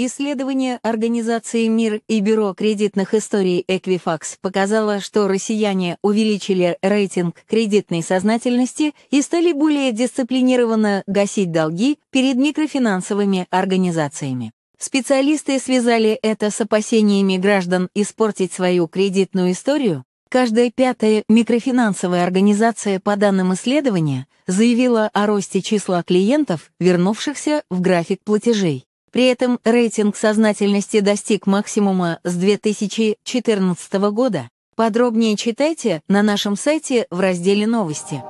Исследование организации «Мир» и Бюро кредитных историй Equifax показало, что россияне увеличили рейтинг кредитной сознательности и стали более дисциплинированно гасить долги перед микрофинансовыми организациями. Специалисты связали это с опасениями граждан испортить свою кредитную историю. Каждая пятая микрофинансовая организация по данным исследования заявила о росте числа клиентов, вернувшихся в график платежей. При этом рейтинг сознательности достиг максимума с 2014 года. Подробнее читайте на нашем сайте в разделе «Новости».